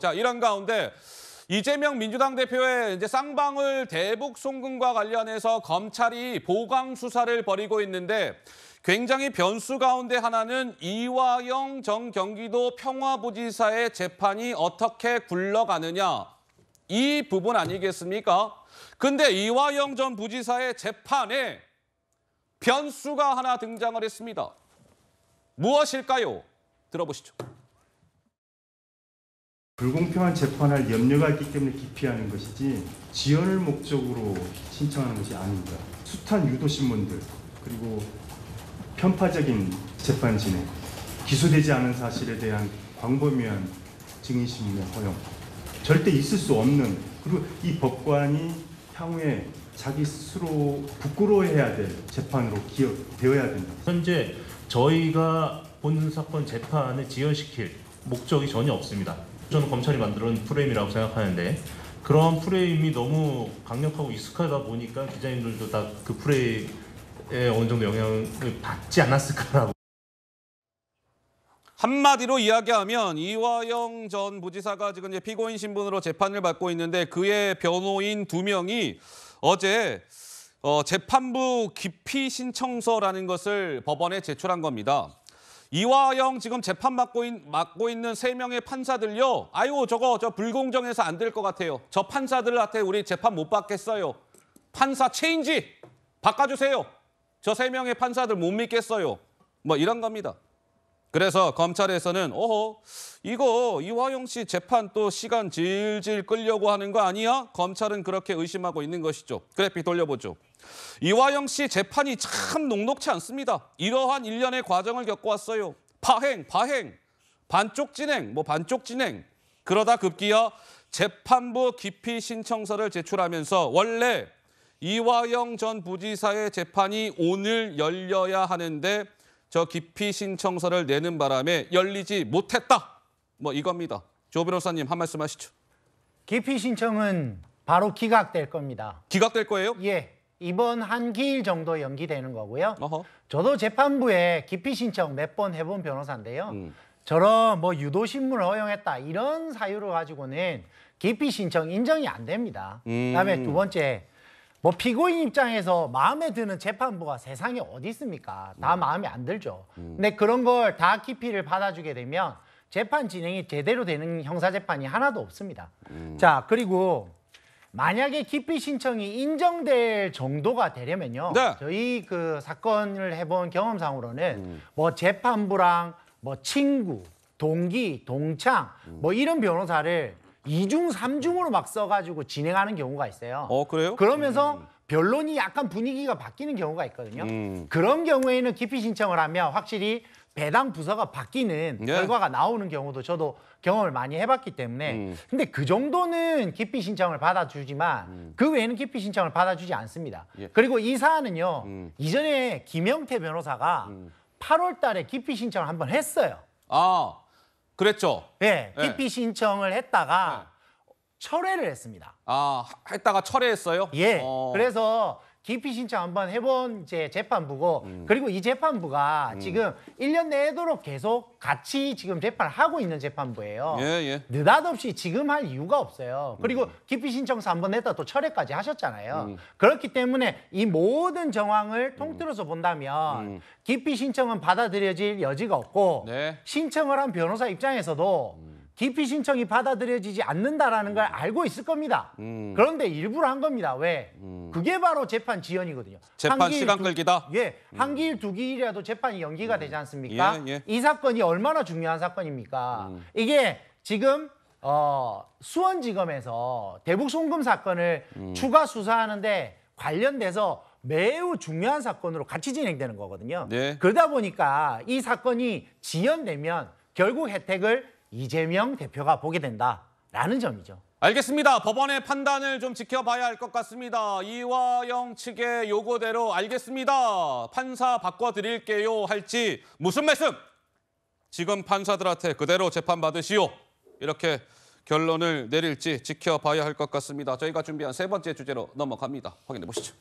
자, 이런 가운데 이재명 민주당 대표의 이제 쌍방울 대북 송금과 관련해서 검찰이 보강 수사를 벌이고 있는데 굉장히 변수 가운데 하나는 이화영 전 경기도 평화부지사의 재판이 어떻게 굴러가느냐 이 부분 아니겠습니까? 근데 이화영 전 부지사의 재판에 변수가 하나 등장을 했습니다. 무엇일까요? 들어보시죠. 불공평한 재판할 염려가 있기 때문에 기피하는 것이지 지연을 목적으로 신청하는 것이 아닙니다. 숱한 유도신문들 그리고 편파적인 재판 진행, 기소되지 않은 사실에 대한 광범위한 증인신문의 허용, 절대 있을 수 없는 그리고 이 법관이 향후에 자기 스스로 부끄러워해야 될 재판으로 기억되어야 된다. 현재 저희가 본 사건 재판을 지연시킬 목적이 전혀 없습니다. 전 검찰이 만드는 프레임이라고 생각하는데 그러한 프레임이 너무 강력하고 익숙하다 보니까 기자님들도 다 그 프레임에 어느 정도 영향을 받지 않았을까라고. 한마디로 이야기하면 이화영 전 부지사가 지금 이제 피고인 신분으로 재판을 받고 있는데 그의 변호인 두 명이 어제 어, 재판부 기피 신청서라는 것을 법원에 제출한 겁니다. 이화영 지금 재판 맡고, 있, 맡고 있는 세 명의 판사들요. 아유 저거 저 불공정해서 안 될 것 같아요. 저 판사들한테 우리 재판 못 받겠어요. 판사 체인지 바꿔주세요. 저 세 명의 판사들 못 믿겠어요. 뭐 이런 겁니다. 그래서 검찰에서는 어허 이거 이화영 씨 재판 또 시간 질질 끌려고 하는 거 아니야? 검찰은 그렇게 의심하고 있는 것이죠. 그래픽 돌려보죠. 이화영 씨 재판이 참 녹록치 않습니다. 이러한 일련의 과정을 겪어왔어요. 파행, 파행, 반쪽 진행, 뭐 반쪽 진행. 그러다 급기야 재판부 기피 신청서를 제출하면서 원래 이화영 전 부지사의 재판이 오늘 열려야 하는데 저 기피 신청서를 내는 바람에 열리지 못했다. 뭐 이겁니다. 조 변호사님 한 말씀 하시죠. 기피 신청은 바로 기각될 겁니다. 기각될 거예요? 예. 이번 한 기일 정도 연기되는 거고요. 어허. 저도 재판부에 기피 신청 몇 번 해본 변호사인데요. 음. 저런 뭐 유도신문을 허용했다 이런 사유를 가지고는 기피 신청 인정이 안 됩니다. 음. 그다음에 두 번째 뭐 피고인 입장에서 마음에 드는 재판부가 세상에 어디 있습니까? 다 음. 마음에 안 들죠. 음. 근데 그런 걸 다 기피를 받아주게 되면 재판 진행이 제대로 되는 형사 재판이 하나도 없습니다. 음. 자 그리고 만약에 기피 신청이 인정될 정도가 되려면요. 네. 저희 그 사건을 해본 경험상으로는 뭐 재판부랑 뭐 친구, 동기, 동창 뭐 이런 변호사를 이중삼중으로막 써가지고 진행하는 경우가 있어요. 어, 그래요? 그러면서 음. 변론이 약간 분위기가 바뀌는 경우가 있거든요. 음. 그런 경우에는 기피 신청을 하면 확실히 배당 부서가 바뀌는 네. 결과가 나오는 경우도 저도 경험을 많이 해봤기 때문에 음. 근데 그 정도는 기피 신청을 받아주지만 음. 그 외에는 기피 신청을 받아주지 않습니다. 예. 그리고 이 사안은요 음. 이전에 김영태 변호사가 8월 음. 달에 기피 신청을 한번 했어요. 아. 그랬죠. 예, 네. TP 신청을 했다가 예. 철회를 했습니다. 아, 했다가 철회했어요? 예. 어. 그래서 기피 신청 한번 해본 제 재판부고 음. 그리고 이 재판부가 음. 지금 1년 내도록 계속 같이 지금 재판을 하고 있는 재판부예요. 예, 예. 느닷없이 지금 할 이유가 없어요. 그리고 음. 기피 신청서 한번 했다 또 철회까지 하셨잖아요. 음. 그렇기 때문에 이 모든 정황을 음. 통틀어서 본다면 음. 기피 신청은 받아들여질 여지가 없고 네. 신청을 한 변호사 입장에서도 기피 신청이 받아들여지지 않는다라는 걸 알고 있을 겁니다. 음. 그런데 일부러 한 겁니다. 왜? 음. 그게 바로 재판 지연이거든요. 재판 한 시간 두, 끌기다? 예. 음. 한기일 두기일이라도 재판이 연기가 음. 되지 않습니까? 예, 예. 이 사건이 얼마나 중요한 사건입니까? 음. 이게 지금 어, 수원지검에서 대북 송금 사건을 추가 수사하는데 관련돼서 매우 중요한 사건으로 같이 진행되는 거거든요. 네. 그러다 보니까 이 사건이 지연되면 결국 혜택을 이재명 대표가 보게 된다라는 점이죠. 알겠습니다. 법원의 판단을 좀 지켜봐야 할 것 같습니다. 이화영 측의 요구대로 알겠습니다. 판사 바꿔드릴게요 할지 무슨 말씀? 지금 판사들한테 그대로 재판받으시오. 이렇게 결론을 내릴지 지켜봐야 할 것 같습니다. 저희가 준비한 세 번째 주제로 넘어갑니다. 확인해 보시죠.